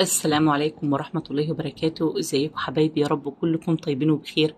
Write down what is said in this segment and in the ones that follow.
السلام عليكم ورحمة الله وبركاته ازيكم حبايبي يا رب كلكم طيبين وبخير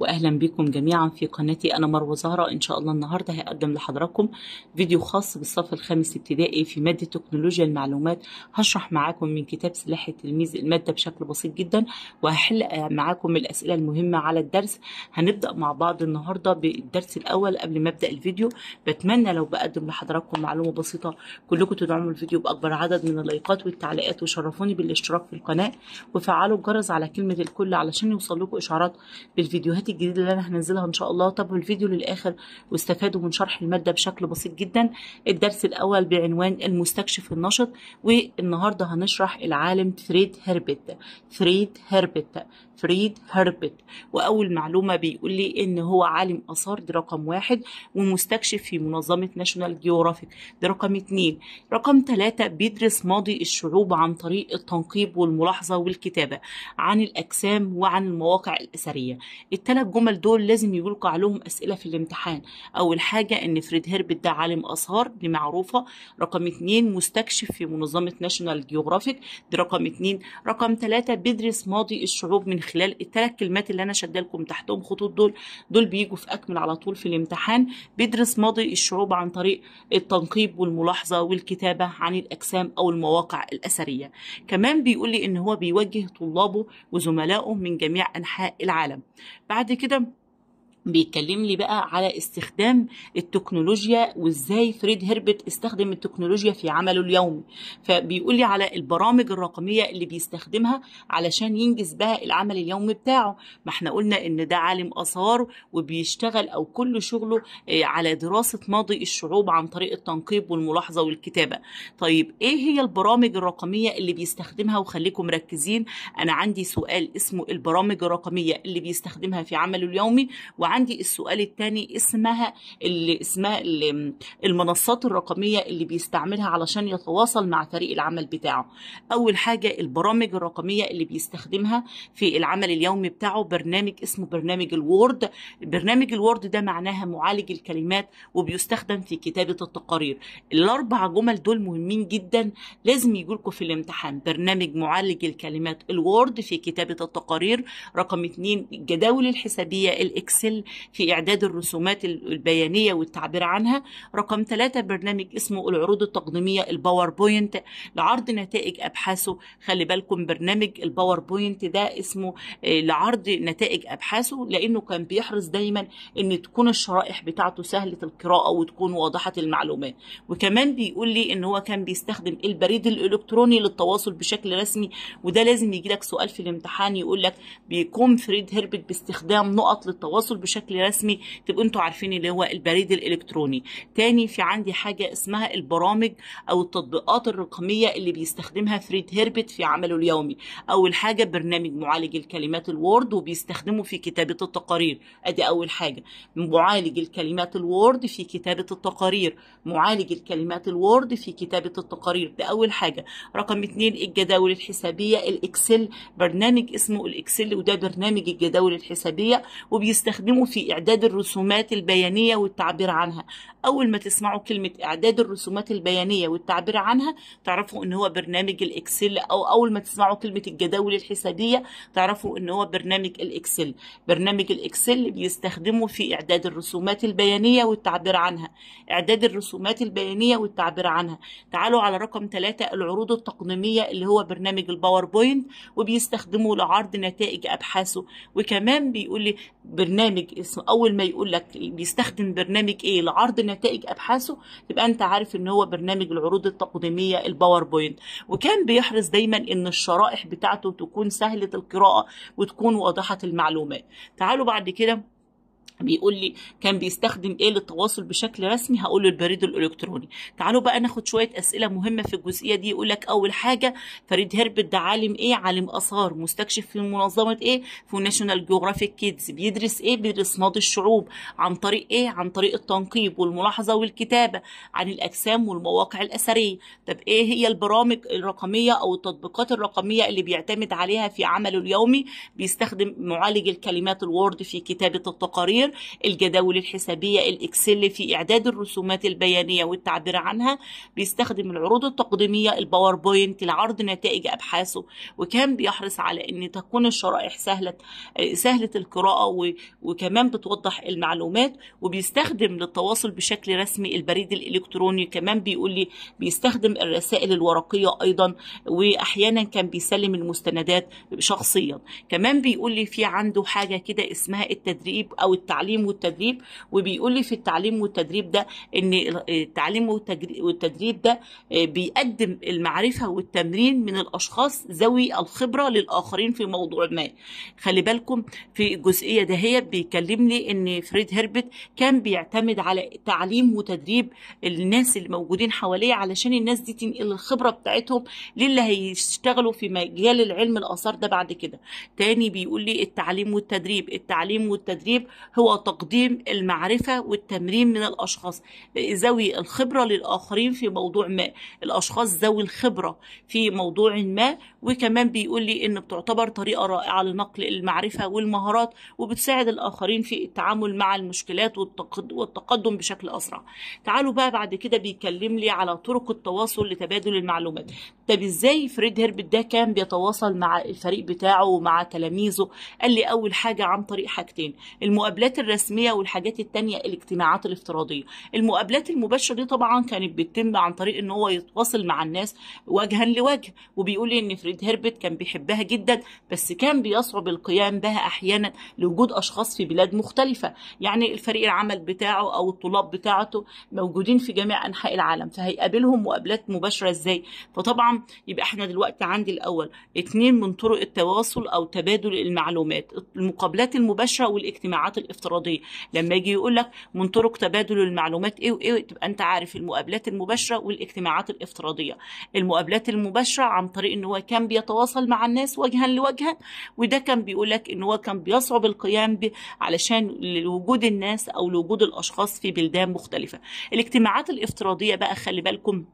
واهلا بكم جميعا في قناتي انا مروة زهرة ان شاء الله النهاردة هقدم لحضراتكم فيديو خاص بالصف الخامس ابتدائي في مادة تكنولوجيا المعلومات هشرح معاكم من كتاب سلاح التلميذ المادة بشكل بسيط جدا وهحل معاكم الاسئلة المهمة على الدرس هنبدأ مع بعض النهاردة بالدرس الاول قبل ما ابدأ الفيديو بتمنى لو بقدم لحضراتكم معلومة بسيطة كلكم تدعموا الفيديو باكبر عدد من اللايكات والتعليقات وشرفوني بالاشتراك في القناة وفعلوا الجرس على كلمة الكل علشان يوصل لكم إشعارات بالفيديوهات الجديدة اللي أنا هنزلها إن شاء الله تابعوا الفيديو للآخر واستفادوا من شرح المادة بشكل بسيط جدا الدرس الأول بعنوان المستكشف النشط والنهاردة هنشرح العالم فريد هربت فريد هربت فريد هربت وأول معلومة بيقول لي إن هو عالم آثار دي رقم واحد ومستكشف في منظمة ناشونال جيوغرافيك دي رقم اتنين رقم تلاتة بيدرس ماضي الشعوب عن طريق الطبيعة. التنقيب والملاحظة والكتابة عن الأجسام وعن المواقع الأثرية الثلاث جمل دول لازم يلقى عليهم أسئلة في الامتحان أول حاجة إن فريد هيربت ده عالم آثار دي معروفة رقم اتنين مستكشف في منظمة ناشونال جيوغرافيك دي رقم اتنين رقم ثلاثة بيدرس ماضي الشعوب من خلال الثلاث كلمات اللي أنا شادة لكم تحتهم خطوط دول دول بيجوا في أكمل على طول في الامتحان بيدرس ماضي الشعوب عن طريق التنقيب والملاحظة والكتابة عن الأجسام أو المواقع الأثرية كمان بيقول لي ان هو بيوجه طلابه وزملائه من جميع انحاء العالم بعد كده بيتكلم لي بقى على استخدام التكنولوجيا وازاي فريد هربت استخدم التكنولوجيا في عمله اليومي فبيقول لي على البرامج الرقميه اللي بيستخدمها علشان ينجز بها العمل اليومي بتاعه ما احنا قلنا ان ده عالم اثار وبيشتغل او كل شغله آه، على دراسه ماضي الشعوب عن طريق التنقيب والملاحظه والكتابه طيب ايه هي البرامج الرقميه اللي بيستخدمها وخليكم مركزين انا عندي سؤال اسمه البرامج الرقميه اللي بيستخدمها في عمله اليومي وعن عندي السؤال الثاني اسمها اللي اسمها اللي المنصات الرقميه اللي بيستعملها علشان يتواصل مع فريق العمل بتاعه اول حاجه البرامج الرقميه اللي بيستخدمها في العمل اليومي بتاعه برنامج اسمه برنامج الوورد برنامج الوورد ده معناها معالج الكلمات وبيستخدم في كتابه التقارير الاربع جمل دول مهمين جدا لازم يجوا لكم في الامتحان برنامج معالج الكلمات الوورد في كتابه التقارير رقم اتنين الجداول الحسابيه الاكسل في إعداد الرسومات البيانية والتعبير عنها رقم ثلاثة برنامج اسمه العروض التقديمية الباوربوينت لعرض نتائج أبحاثه خلي بالكم برنامج الباوربوينت ده اسمه آه، لعرض نتائج أبحاثه لأنه كان بيحرص دايما أن تكون الشرائح بتاعته سهلة القراءة وتكون واضحة المعلومات وكمان بيقول لي أن هو كان بيستخدم البريد الإلكتروني للتواصل بشكل رسمي وده لازم يجي لك سؤال في الامتحان يقول لك بيقوم فريد هربت باستخدام نقط للتواصل بشكل بشكل رسمي تبقوا انتوا عارفين اللي هو البريد الالكتروني تاني في عندي حاجه اسمها البرامج او التطبيقات الرقميه اللي بيستخدمها فريد هيربت في عمله اليومي اول حاجه برنامج معالج الكلمات الوورد وبيستخدمه في كتابه التقارير ادي اول حاجه معالج الكلمات الوورد في كتابه التقارير معالج الكلمات الوورد في كتابه التقارير ده اول حاجه رقم اتنين الجداول الحسابيه الاكسل برنامج اسمه الاكسل وده برنامج الجداول الحسابيه وبيستخدمه في إعداد الرسومات البيانية والتعبير عنها أول ما تسمعوا كلمة إعداد الرسومات البيانية والتعبير عنها تعرفوا إن هو برنامج الإكسل أو أول ما تسمعوا كلمة الجداول الحسابية تعرفوا إن هو برنامج الإكسل برنامج الإكسل بيستخدمه في إعداد الرسومات البيانية والتعبير عنها إعداد الرسومات البيانية والتعبير عنها تعالوا على رقم ثلاثة العروض التقنيمية اللي هو برنامج الباوربوينت وبيستخدمه لعرض نتائج أبحاثه وكمان بيقول لي برنامج اسم اول ما يقول لك بيستخدم برنامج ايه لعرض نتائج ابحاثه تبقى انت عارف ان هو برنامج العروض التقديميه الباوربوينت وكان بيحرص دايما ان الشرائح بتاعته تكون سهله القراءه وتكون واضحه المعلومات تعالوا بعد كده بيقول لي كان بيستخدم ايه للتواصل بشكل رسمي هقول له البريد الالكتروني تعالوا بقى ناخد شويه اسئله مهمه في الجزئيه دي يقول لك اول حاجه فريد هربت ده عالم ايه عالم اثار مستكشف في منظمه ايه في ناشونال جيوغرافيك كيدز بيدرس ايه بيدرس ماضي الشعوب عن طريق ايه عن طريق التنقيب والملاحظه والكتابه عن الاجسام والمواقع الاثريه طب ايه هي البرامج الرقميه او التطبيقات الرقميه اللي بيعتمد عليها في عمله اليومي بيستخدم معالج الكلمات الوورد في كتابه التقارير الكبير الجداول الحسابية الإكسل في إعداد الرسومات البيانية والتعبير عنها بيستخدم العروض التقديمية الباوربوينت لعرض نتائج أبحاثه وكان بيحرص على أن تكون الشرائح سهلة سهلة القراءة وكمان بتوضح المعلومات وبيستخدم للتواصل بشكل رسمي البريد الإلكتروني كمان بيقول لي بيستخدم الرسائل الورقية أيضا وأحيانا كان بيسلم المستندات شخصيا كمان بيقول لي في عنده حاجة كده اسمها التدريب أو التعليم التعليم والتدريب وبيقول لي في التعليم والتدريب ده ان التعليم والتدريب ده آه، بيقدم المعرفه والتمرين من الاشخاص ذوي الخبره للاخرين في موضوع ما خلي بالكم في الجزئيه ده هي بيكلمني ان فريد هربت كان بيعتمد على تعليم وتدريب الناس اللي موجودين حواليه علشان الناس دي تنقل الخبره بتاعتهم للي هيشتغلوا في مجال العلم الاثار ده بعد كده تاني بيقول لي التعليم والتدريب التعليم والتدريب هو هو تقديم المعرفة والتمرين من الأشخاص ذوي الخبرة للآخرين في موضوع ما الأشخاص ذوي الخبرة في موضوع ما وكمان بيقول لي إن بتعتبر طريقة رائعة لنقل المعرفة والمهارات وبتساعد الآخرين في التعامل مع المشكلات والتقدم بشكل أسرع تعالوا بقى بعد كده بيكلم لي على طرق التواصل لتبادل المعلومات طب إزاي فريد هيربت ده كان بيتواصل مع الفريق بتاعه ومع تلاميذه قال لي أول حاجة عن طريق حاجتين المقابلات الرسمية والحاجات التانية الاجتماعات الافتراضية المقابلات المباشرة دي طبعا كانت بتتم عن طريق إن هو يتواصل مع الناس وجها لوجه وبيقول لي إن فريد فريد هربت كان بيحبها جدا بس كان بيصعب القيام بها أحيانا لوجود أشخاص في بلاد مختلفة يعني الفريق العمل بتاعه أو الطلاب بتاعته موجودين في جميع أنحاء العالم فهيقابلهم مقابلات مباشرة إزاي فطبعا يبقى احنا دلوقتي عندي الأول اتنين من طرق التواصل أو تبادل المعلومات المقابلات المباشرة والاجتماعات الافتراضية لما يجي يقول لك من طرق تبادل المعلومات ايه وايه تبقى انت عارف المقابلات المباشرة والاجتماعات الافتراضية المقابلات المباشرة عن طريق ان هو كان كان بيتواصل مع الناس وجها لوجها وده كان بيقول لك ان هو كان بيصعب القيام به علشان لوجود الناس او لوجود الاشخاص في بلدان مختلفه الاجتماعات الافتراضيه بقى خلي بالكم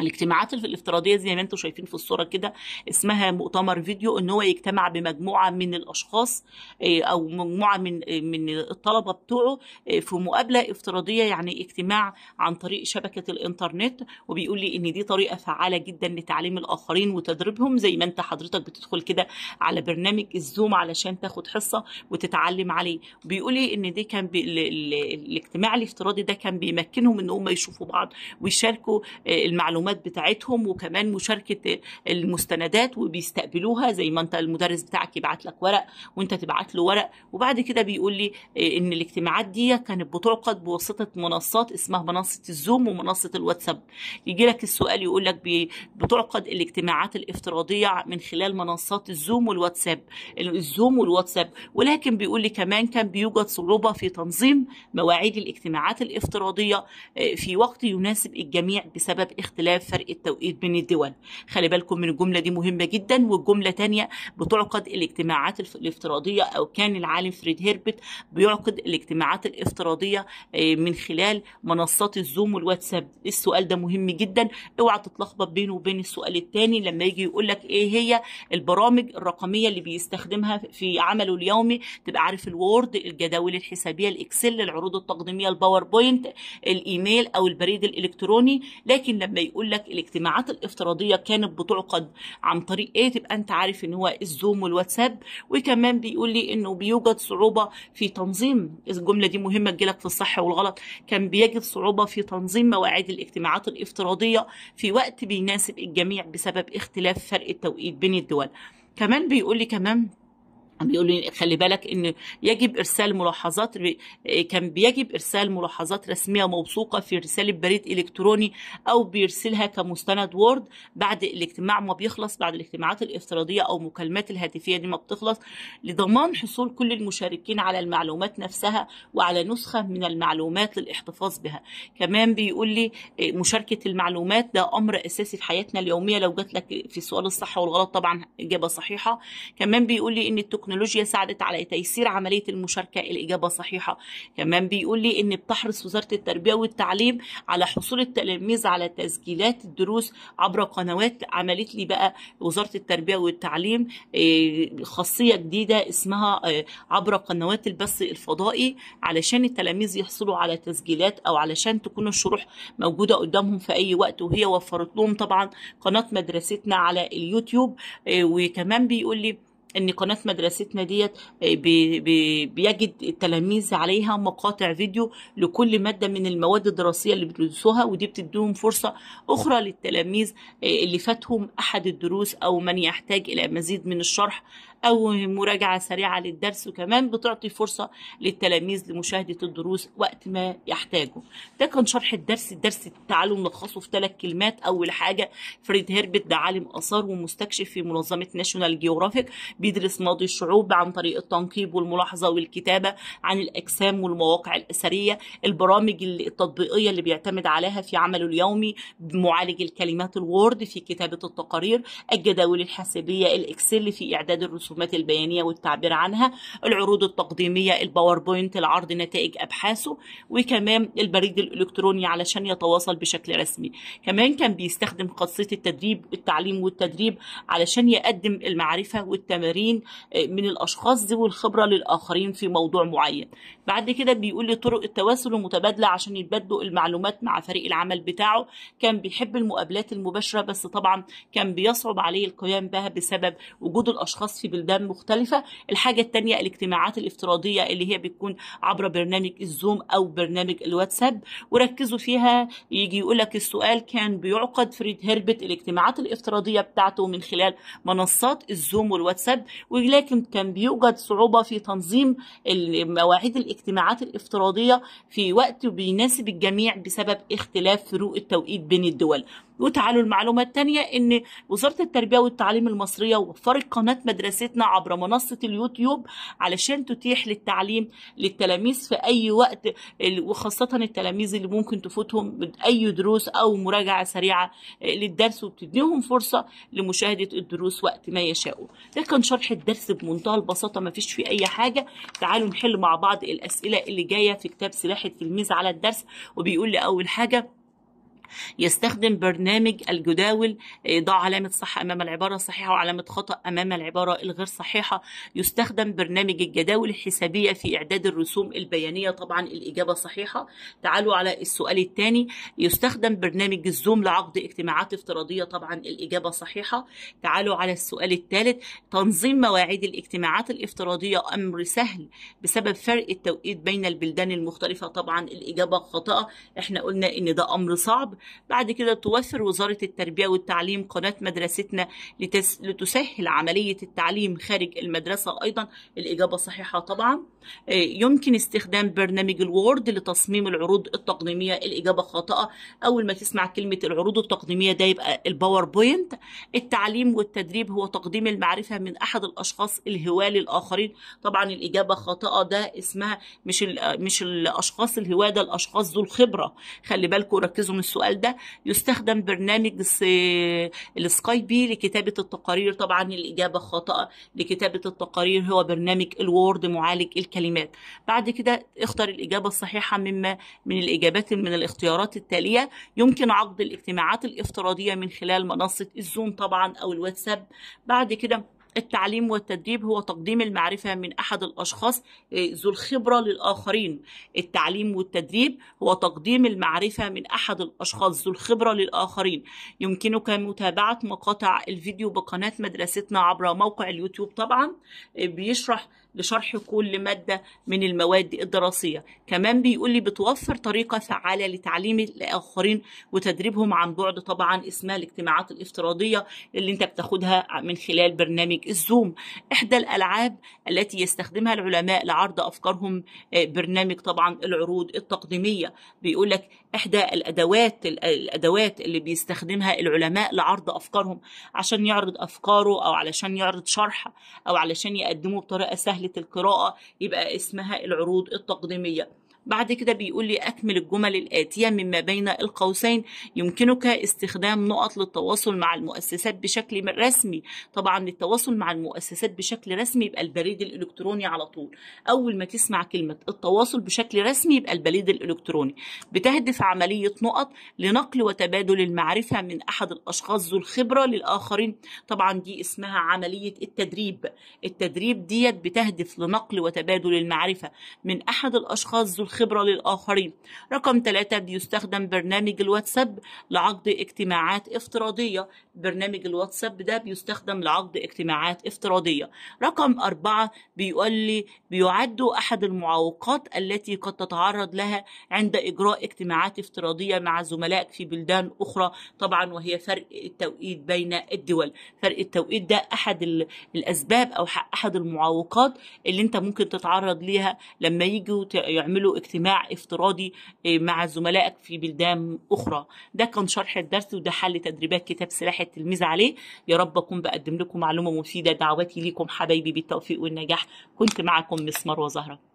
الاجتماعات الافتراضيه زي ما انتم شايفين في الصوره كده اسمها مؤتمر فيديو ان هو يجتمع بمجموعه من الاشخاص آه، او مجموعه من آه، من الطلبه بتوعه آه، في مقابله افتراضيه يعني اجتماع عن طريق شبكه الانترنت وبيقول لي ان دي طريقه فعاله جدا لتعليم الاخرين وتدريبهم زي ما انت حضرتك بتدخل كده على برنامج الزوم علشان تاخد حصه وتتعلم عليه بيقول لي ان دي كان الاجتماع الافتراضي ده كان بيمكنهم ان هم يشوفوا بعض ويشاركوا المعلومات المعلومات بتاعتهم وكمان مشاركه المستندات وبيستقبلوها زي ما انت المدرس بتاعك يبعت لك ورق وانت تبعت له ورق وبعد كده بيقول لي ان الاجتماعات دي كانت بتعقد بواسطه منصات اسمها منصه الزوم ومنصه الواتساب يجي لك السؤال يقول لك بتعقد الاجتماعات الافتراضيه من خلال منصات الزوم والواتساب الزوم والواتساب ولكن بيقول لي كمان كان بيوجد صعوبه في تنظيم مواعيد الاجتماعات الافتراضيه آه، في وقت يناسب الجميع بسبب اختلاف خلاف فرق التوقيت بين الدول خلي بالكم من الجملة دي مهمة جدا والجملة تانية بتعقد الاجتماعات الافتراضية أو كان العالم فريد هيربت بيعقد الاجتماعات الافتراضية آه، من خلال منصات الزوم والواتساب السؤال ده مهم جدا اوعى تتلخبط بينه وبين السؤال التاني لما يجي يقول لك ايه هي البرامج الرقمية اللي بيستخدمها في عمله اليومي تبقى عارف الوورد الجداول الحسابية الاكسل العروض التقديمية الباوربوينت الايميل او البريد الالكتروني لكن لما يقول بيقول لك الاجتماعات الافتراضيه كانت بتعقد عن طريق ايه تبقى انت عارف ان هو الزوم والواتساب وكمان بيقول لي انه بيوجد صعوبه في تنظيم الجمله دي مهمه تجيلك في الصح والغلط كان بيجد صعوبه في تنظيم مواعيد الاجتماعات الافتراضيه في وقت بيناسب الجميع بسبب اختلاف فرق التوقيت بين الدول كمان بيقول لي كمان بيقول لي خلي بالك ان يجب ارسال ملاحظات إيه، كان بيجب ارسال ملاحظات رسميه موثوقه في رساله بريد الكتروني او بيرسلها كمستند وورد بعد الاجتماع ما بيخلص بعد الاجتماعات الافتراضيه او المكالمات الهاتفيه دي ما بتخلص لضمان حصول كل المشاركين على المعلومات نفسها وعلى نسخه من المعلومات للاحتفاظ بها كمان بيقول لي إيه، مشاركه المعلومات ده امر اساسي في حياتنا اليوميه لو جات لك في السؤال الصح والغلط طبعا اجابه صحيحه كمان بيقول لي ان التكنولوجيا التكنولوجيا ساعدت على تيسير عملية المشاركة الإجابة صحيحة كمان بيقول لي إن بتحرص وزارة التربية والتعليم على حصول التلاميذ على تسجيلات الدروس عبر قنوات عملت لي بقى وزارة التربية والتعليم آه، خاصية جديدة اسمها آه، عبر قنوات البث الفضائي علشان التلاميذ يحصلوا على تسجيلات أو علشان تكون الشروح موجودة قدامهم في أي وقت وهي وفرت لهم طبعا قناة مدرستنا على اليوتيوب آه، وكمان بيقول لي ان قناه مدرستنا ديت آه، بيجد التلاميذ عليها مقاطع فيديو لكل ماده من المواد الدراسيه اللي بتدرسوها ودي بتديهم فرصه اخرى للتلاميذ آه، اللي فاتهم احد الدروس او من يحتاج الى مزيد من الشرح أو مراجعة سريعة للدرس وكمان بتعطي فرصة للتلاميذ لمشاهدة الدروس وقت ما يحتاجوا ده كان شرح الدرس الدرس تعالوا نلخصه في ثلاث كلمات أول حاجة فريد هيربت ده عالم آثار ومستكشف في منظمة ناشونال جيوغرافيك بيدرس ماضي الشعوب عن طريق التنقيب والملاحظة والكتابة عن الأجسام والمواقع الأثرية البرامج التطبيقية اللي بيعتمد عليها في عمله اليومي معالج الكلمات الوورد في كتابة التقارير الجداول الحاسبية الإكسل في إعداد الرسوم الرسومات البيانية والتعبير عنها العروض التقديمية الباوربوينت العرض نتائج أبحاثه وكمان البريد الإلكتروني علشان يتواصل بشكل رسمي كمان كان بيستخدم خاصية التدريب التعليم والتدريب علشان يقدم المعرفة والتمارين آه، من الأشخاص ذوي الخبرة للآخرين في موضوع معين بعد كده بيقول لي طرق التواصل المتبادلة عشان يتبادلوا المعلومات مع فريق العمل بتاعه كان بيحب المقابلات المباشرة بس طبعا كان بيصعب عليه القيام بها بسبب وجود الأشخاص في بلدان مختلفه الحاجه الثانيه الاجتماعات الافتراضيه اللي هي بتكون عبر برنامج الزوم او برنامج الواتساب وركزوا فيها يجي يقول لك السؤال كان بيعقد فريد هيربت الاجتماعات الافتراضيه بتاعته من خلال منصات الزوم والواتساب ولكن كان بيوجد صعوبه في تنظيم مواعيد الاجتماعات الافتراضيه في وقت بيناسب الجميع بسبب اختلاف فروق التوقيت بين الدول وتعالوا المعلومة الثانية إن وزارة التربية والتعليم المصرية وفرت قناة مدرستنا عبر منصة اليوتيوب علشان تتيح للتعليم للتلاميذ في أي وقت وخاصة التلاميذ اللي ممكن تفوتهم أي دروس أو مراجعة سريعة آه، للدرس وبتديهم فرصة لمشاهدة الدروس وقت ما يشاءوا ده كان شرح الدرس بمنتهى البساطة ما فيش فيه أي حاجة تعالوا نحل مع بعض الأسئلة اللي جاية في كتاب سلاح التلميذ على الدرس وبيقول لي أول حاجة يستخدم برنامج الجداول آه، ضع علامة صح أمام العبارة الصحيحة وعلامة خطأ أمام العبارة الغير صحيحة يستخدم برنامج الجداول الحسابية في إعداد الرسوم البيانية طبعا الإجابة صحيحة تعالوا على السؤال الثاني يستخدم برنامج الزوم لعقد اجتماعات افتراضية طبعا الإجابة صحيحة تعالوا على السؤال الثالث تنظيم مواعيد الاجتماعات الافتراضية أمر سهل بسبب فرق التوقيت بين البلدان المختلفة طبعا الإجابة خاطئة احنا قلنا ان ده امر صعب بعد كده توفر وزارة التربية والتعليم قناة مدرستنا لتس... لتسهل عملية التعليم خارج المدرسة أيضا الإجابة صحيحة طبعا آه، يمكن استخدام برنامج الوورد لتصميم العروض التقديميه الاجابه خاطئه اول ما تسمع كلمه العروض التقديميه ده يبقى الباوربوينت التعليم والتدريب هو تقديم المعرفه من احد الاشخاص الهواه للاخرين طبعا الاجابه خاطئه ده اسمها مش مش الاشخاص الهواه ده الاشخاص ذو الخبره خلي بالكم ركزوا من السؤال ده يستخدم برنامج السكاي بي لكتابه التقارير طبعا الاجابه خاطئه لكتابه التقارير هو برنامج الوورد معالج الكلمات بعد كده اختر الإجابة الصحيحة مما من الإجابات من الاختيارات التالية يمكن عقد الاجتماعات الافتراضية من خلال منصة الزوم طبعا أو الواتساب بعد كده التعليم والتدريب هو تقديم المعرفة من أحد الأشخاص آه، ذو الخبرة للآخرين التعليم والتدريب هو تقديم المعرفة من أحد الأشخاص ذو الخبرة للآخرين يمكنك متابعة مقاطع الفيديو بقناة مدرستنا عبر موقع اليوتيوب طبعا آه، بيشرح لشرح كل مادة من المواد الدراسية كمان بيقول لي بتوفر طريقة فعالة لتعليم الآخرين وتدريبهم عن بعد طبعا اسمها الاجتماعات الافتراضية اللي انت بتاخدها من خلال برنامج الزوم إحدى الألعاب التي يستخدمها العلماء لعرض أفكارهم آه، برنامج طبعا العروض التقديمية بيقول لك إحدى الأدوات الأدوات اللي بيستخدمها العلماء لعرض أفكارهم عشان يعرض أفكاره أو علشان يعرض شرح أو علشان يقدمه بطريقة سهلة سهله القراءه يبقى اسمها العروض التقديميه بعد كده بيقول لي أكمل الجمل الآتية مما بين القوسين يمكنك استخدام نقط للتواصل مع المؤسسات بشكل رسمي طبعا للتواصل مع المؤسسات بشكل رسمي يبقى البريد الإلكتروني على طول أول ما تسمع كلمة التواصل بشكل رسمي يبقى البريد الإلكتروني بتهدف عملية نقط لنقل وتبادل المعرفة من أحد الأشخاص ذو الخبرة للآخرين طبعا دي اسمها عملية التدريب التدريب ديت بتهدف لنقل وتبادل المعرفة من أحد الأشخاص ذو الخبرة الخبرة للآخرين رقم ثلاثة بيستخدم برنامج الواتساب لعقد اجتماعات افتراضية برنامج الواتساب ده بيستخدم لعقد اجتماعات افتراضية رقم أربعة بيقول لي بيعد أحد المعوقات التي قد تتعرض لها عند إجراء اجتماعات افتراضية مع زملائك في بلدان أخرى طبعا وهي فرق التوقيت بين الدول فرق التوقيت ده أحد الأسباب أو أحد المعوقات اللي أنت ممكن تتعرض ليها لما يجوا يعملوا اجتماع افتراضي آه، مع زملائك في بلدان أخرى ده كان شرح الدرس وده حل تدريبات كتاب سلاح التلميذ عليه يا رب أكون بقدم لكم معلومة مفيدة دعواتي ليكم حبايبي بالتوفيق والنجاح كنت معكم مسمار وزهره